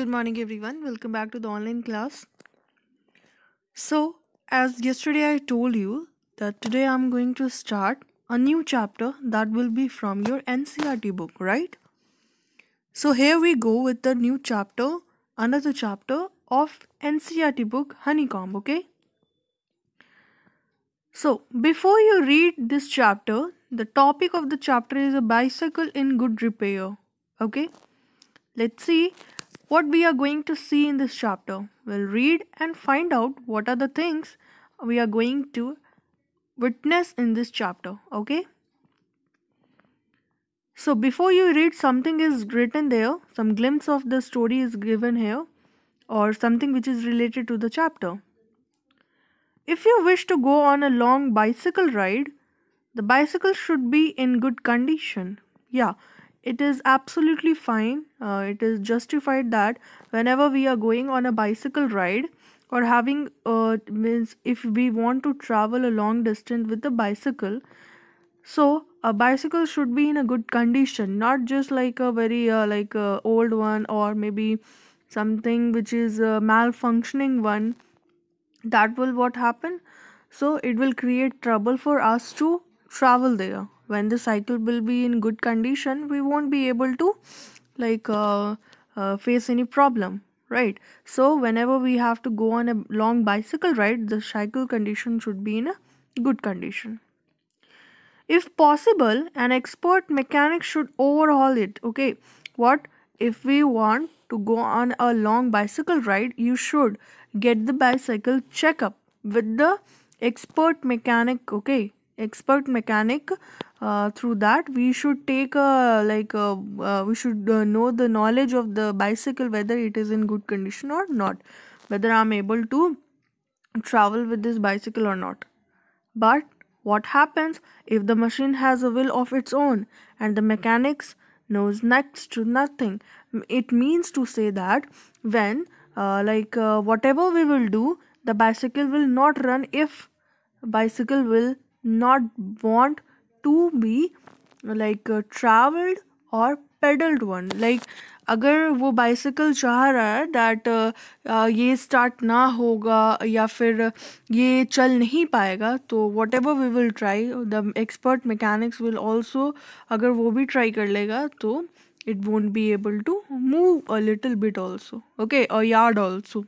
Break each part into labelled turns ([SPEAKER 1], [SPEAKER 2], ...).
[SPEAKER 1] Good morning everyone. Welcome back to the online class. So, as yesterday I told you that today I'm going to start a new chapter that will be from your NCRT book, right? So, here we go with the new chapter, another chapter of NCRT book Honeycomb, okay? So, before you read this chapter, the topic of the chapter is a bicycle in good repair, okay? Let's see what we are going to see in this chapter? We'll read and find out what are the things we are going to witness in this chapter. Okay. So before you read something is written there, some glimpse of the story is given here or something which is related to the chapter. If you wish to go on a long bicycle ride, the bicycle should be in good condition. Yeah, it is absolutely fine uh, it is justified that whenever we are going on a bicycle ride or having uh, means if we want to travel a long distance with a bicycle so a bicycle should be in a good condition not just like a very uh, like a old one or maybe something which is a malfunctioning one that will what happen so it will create trouble for us to travel there when the cycle will be in good condition we won't be able to like uh, uh, face any problem right so whenever we have to go on a long bicycle ride the cycle condition should be in a good condition if possible an expert mechanic should overhaul it okay what if we want to go on a long bicycle ride you should get the bicycle checkup with the expert mechanic okay expert mechanic uh, through that we should take a like a, uh, we should uh, know the knowledge of the bicycle whether it is in good condition or not whether i'm able to travel with this bicycle or not but what happens if the machine has a will of its own and the mechanics knows next to nothing it means to say that when uh, like uh, whatever we will do the bicycle will not run if bicycle will not want to be like travelled और pedalled one like अगर वो bicycle चाह रहा है that uh, uh, ये start ना होगा या फिर ये चल नहीं पाएगा तो whatever we will try the expert mechanics will also अगर वो भी ट्राई कर लेगा तो it won't be able to move a little bit also okay a yard also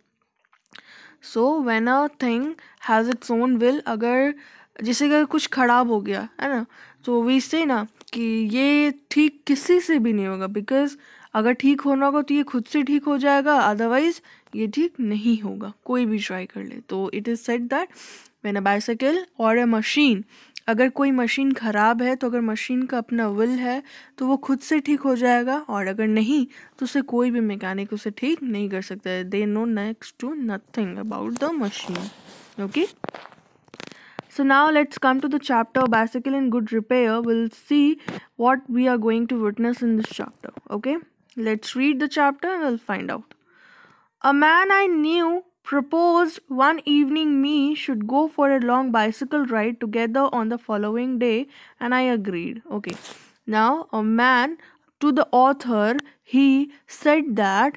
[SPEAKER 1] so when a thing has its own will अगर जैसे अगर कुछ ख़राब हो गया है ना तो वी से ना कि ये ठीक किसी से भी नहीं होगा बिकॉज अगर ठीक होना होगा तो ये खुद से ठीक हो जाएगा अदरवाइज ये ठीक नहीं होगा कोई भी ट्राई कर ले तो it is set that man a bicycle और अ मशीन अगर कोई मशीन ख़राब है तो अगर मशीन का अपना विल है तो वो खुद से ठीक हो जाएगा और अगर नहीं तो उसे कोई भी मैकेनिक उसे ठीक नहीं कर सकता है they know next to nothing about the machine okay So now let's come to the chapter bicycle in good repair. We'll see what we are going to witness in this chapter. Okay, let's read the chapter and we'll find out. A man I knew proposed one evening me should go for a long bicycle ride together on the following day and I agreed. Okay, now a man to the author he said that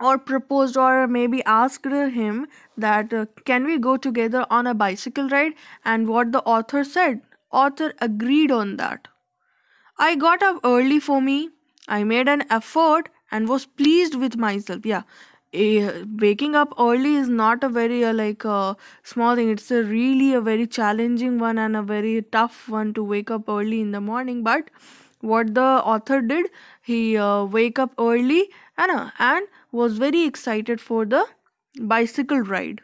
[SPEAKER 1] or proposed or maybe asked him that uh, can we go together on a bicycle ride and what the author said author agreed on that i got up early for me i made an effort and was pleased with myself yeah a, waking up early is not a very uh, like uh, small thing it's a really a very challenging one and a very tough one to wake up early in the morning but what the author did he uh, wake up early and, uh, and was very excited for the bicycle ride.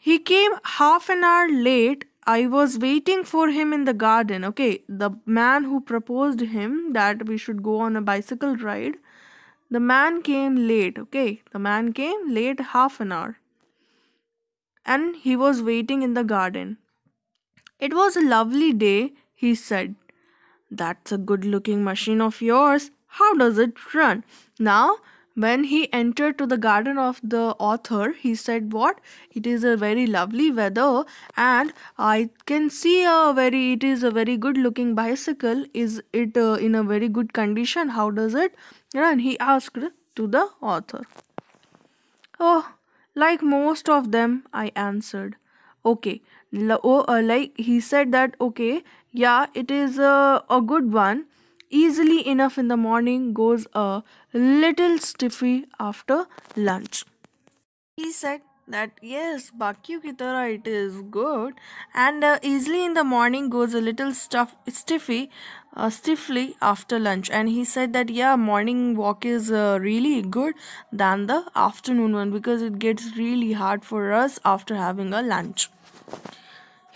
[SPEAKER 1] He came half an hour late. I was waiting for him in the garden. Okay, the man who proposed him that we should go on a bicycle ride, the man came late. Okay, the man came late half an hour. And he was waiting in the garden. It was a lovely day, he said. That's a good looking machine of yours, how does it run? Now, when he entered to the garden of the author he said what it is a very lovely weather and i can see a very it is a very good looking bicycle is it uh, in a very good condition how does it and he asked to the author oh like most of them i answered okay oh, uh, like he said that okay yeah it is uh, a good one easily enough in the morning goes a little stiffy after lunch. He said that yes, Bakyu ki it is good and uh, easily in the morning goes a little stuff, stiffy uh, stiffly after lunch and he said that yeah morning walk is uh, really good than the afternoon one because it gets really hard for us after having a lunch.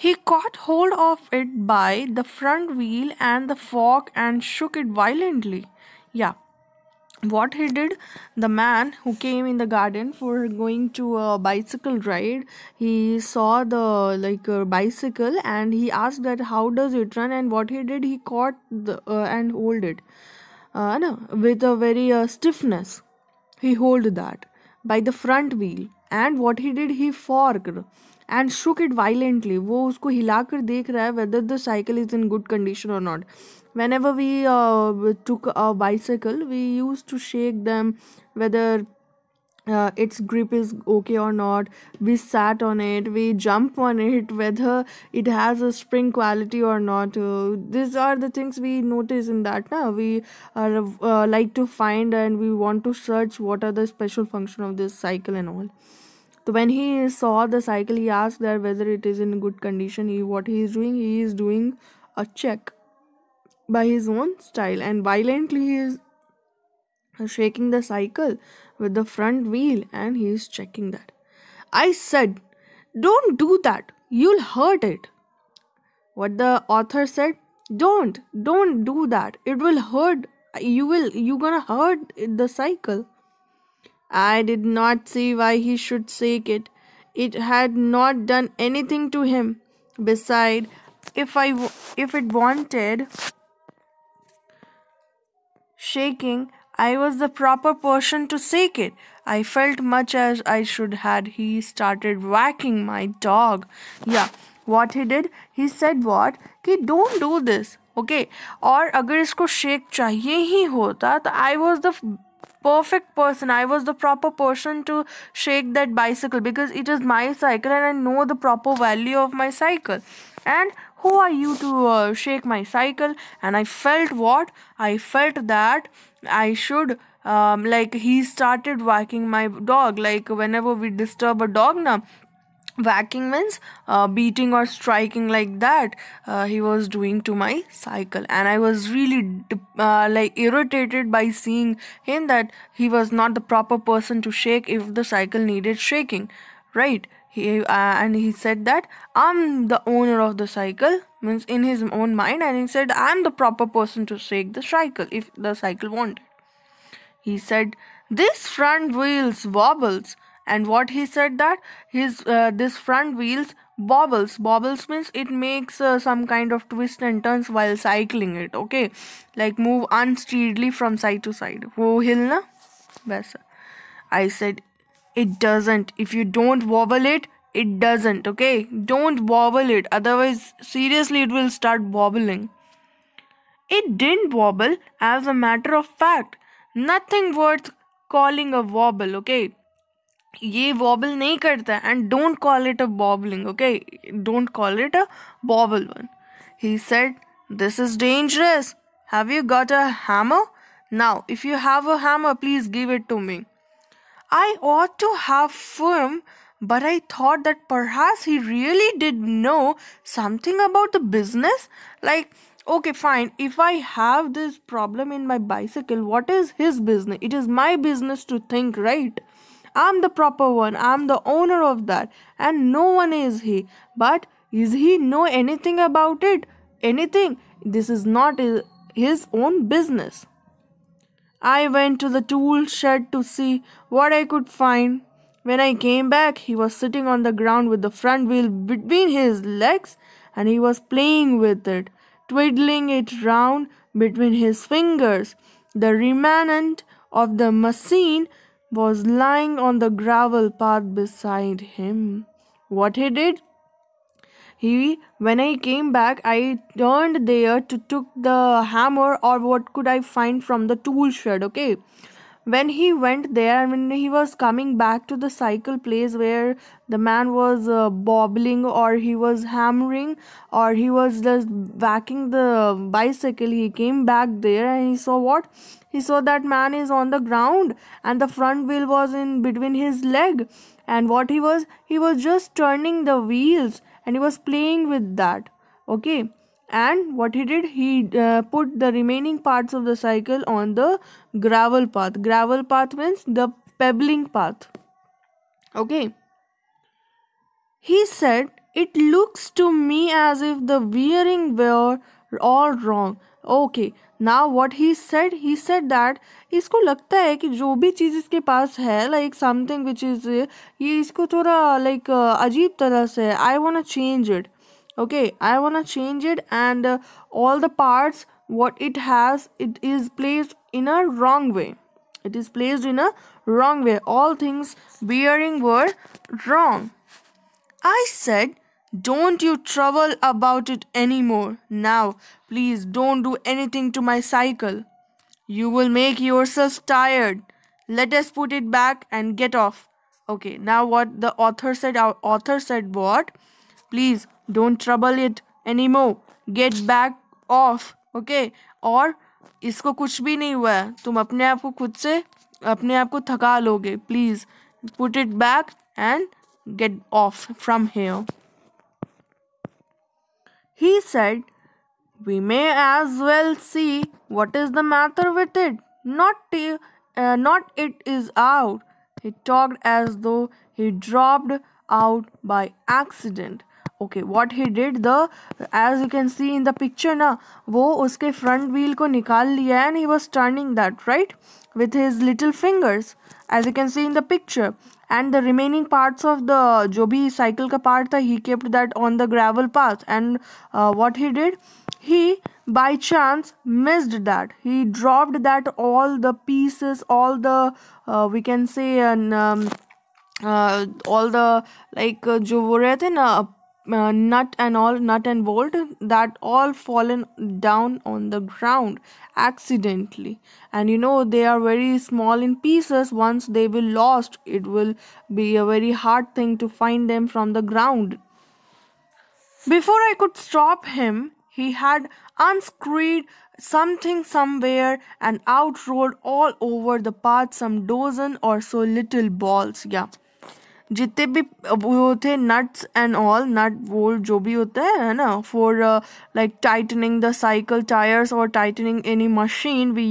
[SPEAKER 1] He caught hold of it by the front wheel and the fork and shook it violently. Yeah. What he did, the man who came in the garden for going to a bicycle ride, he saw the like a uh, bicycle and he asked that how does it run and what he did, he caught the uh, and hold it, uh, no, with a very uh, stiffness. He hold that by the front wheel and what he did, he forked and shook it violently वो उसको हिला कर देख रहा है whether the cycle is in good condition और not whenever we took a bicycle we use to shake them whether uh, its grip is okay or not we sat on it we jump on it whether it has a spring quality or not uh, these are the things we notice in that now we are, uh, like to find and we want to search what are the special function of this cycle and all So when he saw the cycle, he asked that whether it is in good condition. He, what he is doing, he is doing a check by his own style and violently he is shaking the cycle with the front wheel and he is checking that. I said, don't do that. You'll hurt it. What the author said, don't, don't do that. It will hurt. You will, you're gonna hurt the cycle. I did not see why he should seek it. It had not done anything to him. Beside, if I if it wanted shaking, I was the proper person to seek it. I felt much as I should had he started whacking my dog. Yeah, what he did, he said what He don't do this. Okay, और अगर इसको shake चाहिए ही होता तो I was the perfect person. I was the proper person to shake that bicycle because it is my cycle and I know the proper value of my cycle. And who are you to uh, shake my cycle? And I felt what? I felt that I should. Um, like he started whacking my dog like whenever we disturb a dog now whacking means uh, beating or striking like that uh, he was doing to my cycle and i was really uh, like irritated by seeing him that he was not the proper person to shake if the cycle needed shaking right he uh, and he said that i'm the owner of the cycle means in his own mind and he said i'm the proper person to shake the cycle if the cycle wanted he said this front wheels wobbles and what he said that his uh, this front wheels bobbles bobbles means it makes uh, some kind of twist and turns while cycling it okay like move unsteadily from side to side wo hilna वैसा i said it doesn't if you don't wobble it it doesn't okay don't wobble it otherwise seriously it will start wobbling it didn't wobble as a matter of fact nothing worth calling a wobble okay ये wobble नहीं करता do and don't call it a bobbling okay don't call it a bobble one he said this is dangerous have you got a hammer now if you have a hammer please give it to me I ought to have film but I thought that perhaps he really did know something about the business. Like, okay, fine, if I have this problem in my bicycle, what is his business? It is my business to think, right? I'm the proper one, I'm the owner of that, and no one is he. But is he know anything about it? Anything? This is not his own business. I went to the tool shed to see what I could find. When I came back, he was sitting on the ground with the front wheel between his legs and he was playing with it, twiddling it round between his fingers. The remnant of the machine was lying on the gravel path beside him. What he did? He, when I came back, I turned there to took the hammer or what could I find from the tool shed, okay? when he went there and when he was coming back to the cycle place where the man was uh, bobbling or he was hammering or he was just backing the bicycle he came back there and he saw what he saw that man is on the ground and the front wheel was in between his leg and what he was he was just turning the wheels and he was playing with that okay and what he did he uh, put the remaining parts of the cycle on the gravel path gravel path means the pebbling path okay he said it looks to me as if the wearing were all wrong okay now what he said he said that इसको लगता है कि जो भी चीज़ इसके पास है like something which is ये इसको थोड़ा लाइक like, अजीब तरह से I want change it okay i want to change it and uh, all the parts what it has it is placed in a wrong way it is placed in a wrong way all things bearing were wrong i said don't you trouble about it anymore now please don't do anything to my cycle you will make yourself tired let us put it back and get off okay now what the author said our uh, author said what please don't trouble it anymore get back off okay और इसको कुछ भी नहीं हुआ है तुम अपने आप को खुद से अपने आप को थका लोगे please put it back and get off from here. He said, We may as well see what is the matter with it. Not, uh, not it is out. He talked as though he dropped out by accident. Okay what he did the as you can see in the picture ना वो उसके front wheel को निकाल लिया and he was turning that right with his little fingers as you can see in the picture and the remaining parts of the जो भी cycle का part था he kept that on the gravel path and what he did he by chance missed that he dropped that all the pieces all the we can say all the like जो वो रहते ना uh, nut and all nut and bolt that all fallen down on the ground accidentally and you know they are very small in pieces once they will lost it will be a very hard thing to find them from the ground before i could stop him he had unscrewed something somewhere and out rolled all over the path some dozen or so little balls yeah जितने भी वो होते nuts and all nut bolt जो भी होते हैं है ना for like tightening the cycle tyres और tightening any machine we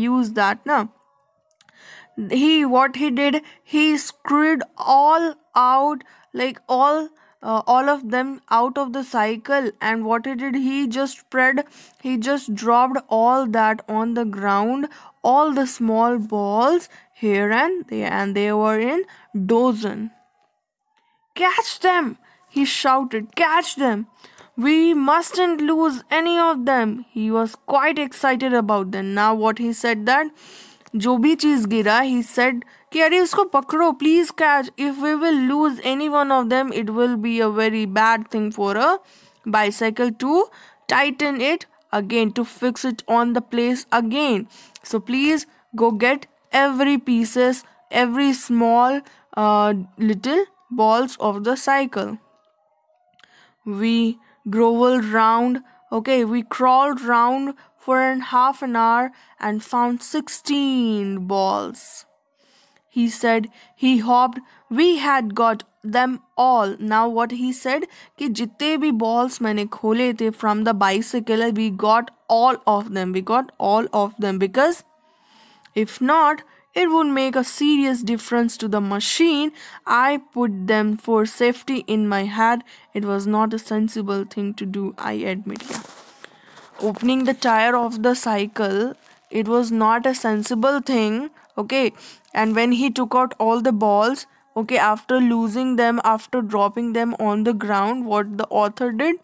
[SPEAKER 1] he what he did he screwed all out like all uh, all of them out of the cycle and what he did he just spread he just dropped all that on the ground all the small balls here and there and they were in dozen Catch them! he shouted. Catch them! We mustn't lose any of them. He was quite excited about them. Now what he said that जो भी चीज गिरा he said कि अरे उसको पकड़ो please catch. If we will lose any one of them, it will be a very bad thing for a bicycle to tighten it again to fix it on the place again. So please go get every pieces, every small uh, little balls of the cycle. We grovelled round, okay, we crawled round for an half an hour and found 16 balls. He said, he hopped, we had got them all. Now what he said, कि जितने balls मैंने खोले थे from the bicycle, we got all of them. We got all of them because if not, it would make a serious difference to the machine. I put them for safety in my head. It was not a sensible thing to do, I admit. Yeah. Opening the tire of the cycle, it was not a sensible thing, okay? And when he took out all the balls, okay, after losing them, after dropping them on the ground, what the author did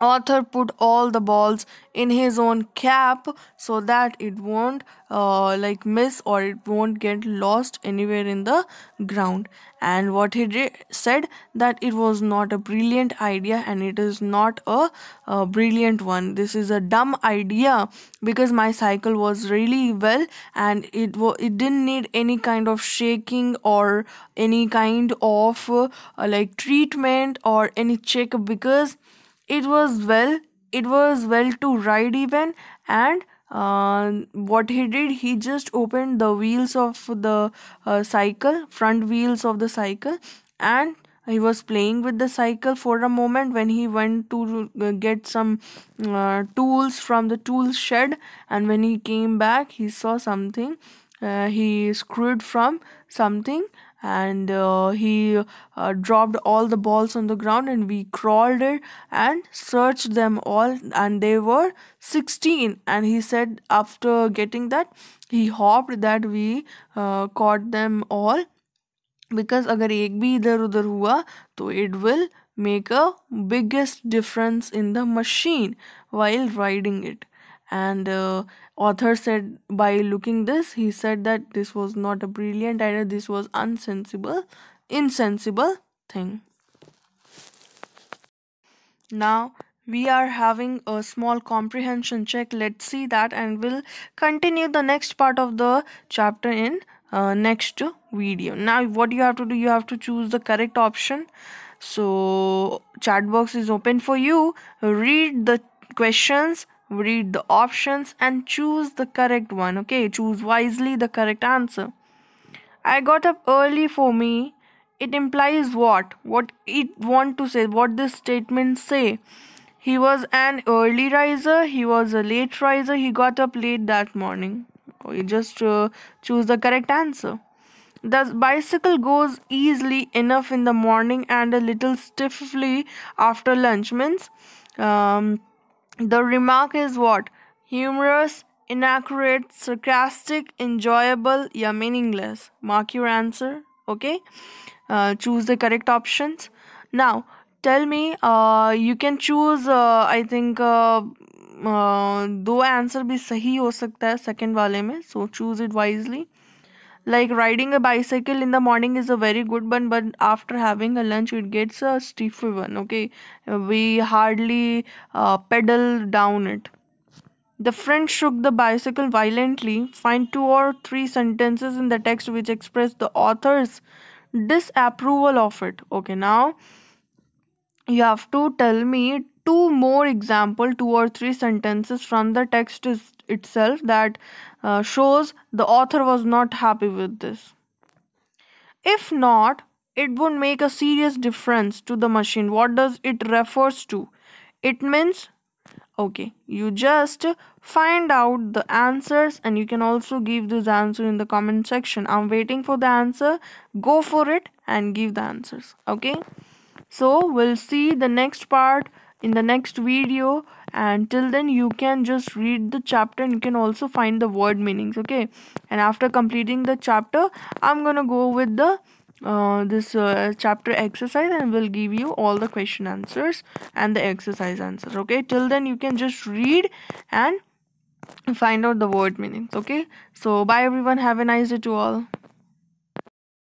[SPEAKER 1] Arthur put all the balls in his own cap so that it won't uh, like miss or it won't get lost anywhere in the ground and what he did, said that it was not a brilliant idea and it is not a, a brilliant one this is a dumb idea because my cycle was really well and it was it didn't need any kind of shaking or any kind of uh, like treatment or any checkup because it was well it was well to ride even and uh, what he did he just opened the wheels of the uh, cycle front wheels of the cycle and he was playing with the cycle for a moment when he went to uh, get some uh, tools from the tool shed and when he came back he saw something uh, he screwed from something and uh, he uh, dropped all the balls on the ground and we crawled it and searched them all and they were 16 and he said after getting that he hoped that we uh, caught them all because agar ek bhi idhar udhar hua to it will make a biggest difference in the machine while riding it and uh, author said by looking this he said that this was not a brilliant idea this was unsensible insensible thing now we are having a small comprehension check let's see that and we'll continue the next part of the chapter in uh, next video now what you have to do you have to choose the correct option so chat box is open for you read the questions read the options and choose the correct one okay choose wisely the correct answer i got up early for me it implies what what it want to say what this statement say he was an early riser he was a late riser he got up late that morning oh, you just uh, choose the correct answer the bicycle goes easily enough in the morning and a little stiffly after lunch means um, the remark is what? Humorous, inaccurate, sarcastic, enjoyable, yeah, meaningless. Mark your answer, okay? Uh, choose the correct options. Now, tell me, uh, you can choose, uh, I think, uh, uh, दो answer भी सही हो सकता है second वाले में so choose it like riding a bicycle in the morning is a very good one but after having a lunch it gets a stiffer one okay we hardly uh, pedal down it the friend shook the bicycle violently find two or three sentences in the text which express the author's disapproval of it okay now you have to tell me two more example two or three sentences from the text is, itself that uh, shows the author was not happy with this if not it would make a serious difference to the machine what does it refers to it means okay you just find out the answers and you can also give this answer in the comment section i'm waiting for the answer go for it and give the answers okay so we'll see the next part in the next video and till then you can just read the chapter and you can also find the word meanings okay and after completing the chapter i'm gonna go with the uh, this uh, chapter exercise and will give you all the question answers and the exercise answers okay till then you can just read and find out the word meanings okay so bye everyone have a nice day to all